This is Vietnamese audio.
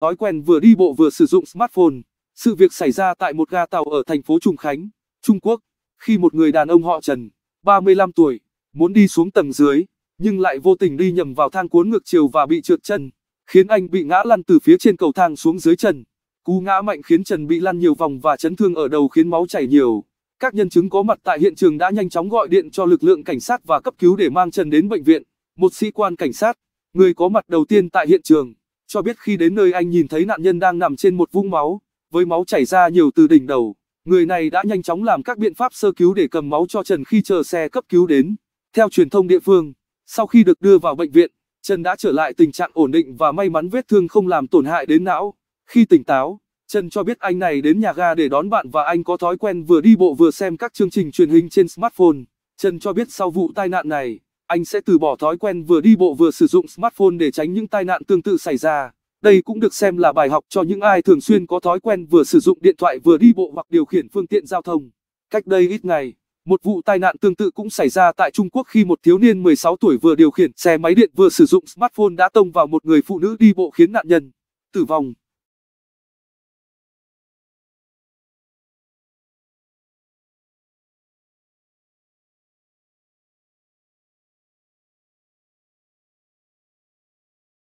Thói quen vừa đi bộ vừa sử dụng smartphone. Sự việc xảy ra tại một ga tàu ở thành phố Trùng Khánh, Trung Quốc, khi một người đàn ông họ Trần, 35 tuổi, muốn đi xuống tầng dưới, nhưng lại vô tình đi nhầm vào thang cuốn ngược chiều và bị trượt chân, khiến anh bị ngã lăn từ phía trên cầu thang xuống dưới chân. Cú ngã mạnh khiến Trần bị lăn nhiều vòng và chấn thương ở đầu khiến máu chảy nhiều. Các nhân chứng có mặt tại hiện trường đã nhanh chóng gọi điện cho lực lượng cảnh sát và cấp cứu để mang Trần đến bệnh viện. Một sĩ quan cảnh sát, người có mặt đầu tiên tại hiện trường, cho biết khi đến nơi anh nhìn thấy nạn nhân đang nằm trên một vũng máu, với máu chảy ra nhiều từ đỉnh đầu. Người này đã nhanh chóng làm các biện pháp sơ cứu để cầm máu cho Trần khi chờ xe cấp cứu đến. Theo truyền thông địa phương, sau khi được đưa vào bệnh viện, Trần đã trở lại tình trạng ổn định và may mắn vết thương không làm tổn hại đến não. Khi tỉnh táo, Trần cho biết anh này đến nhà ga để đón bạn và anh có thói quen vừa đi bộ vừa xem các chương trình truyền hình trên smartphone. Trần cho biết sau vụ tai nạn này, anh sẽ từ bỏ thói quen vừa đi bộ vừa sử dụng smartphone để tránh những tai nạn tương tự xảy ra. Đây cũng được xem là bài học cho những ai thường xuyên có thói quen vừa sử dụng điện thoại vừa đi bộ hoặc điều khiển phương tiện giao thông. Cách đây ít ngày, một vụ tai nạn tương tự cũng xảy ra tại Trung Quốc khi một thiếu niên 16 tuổi vừa điều khiển xe máy điện vừa sử dụng smartphone đã tông vào một người phụ nữ đi bộ khiến nạn nhân tử vong.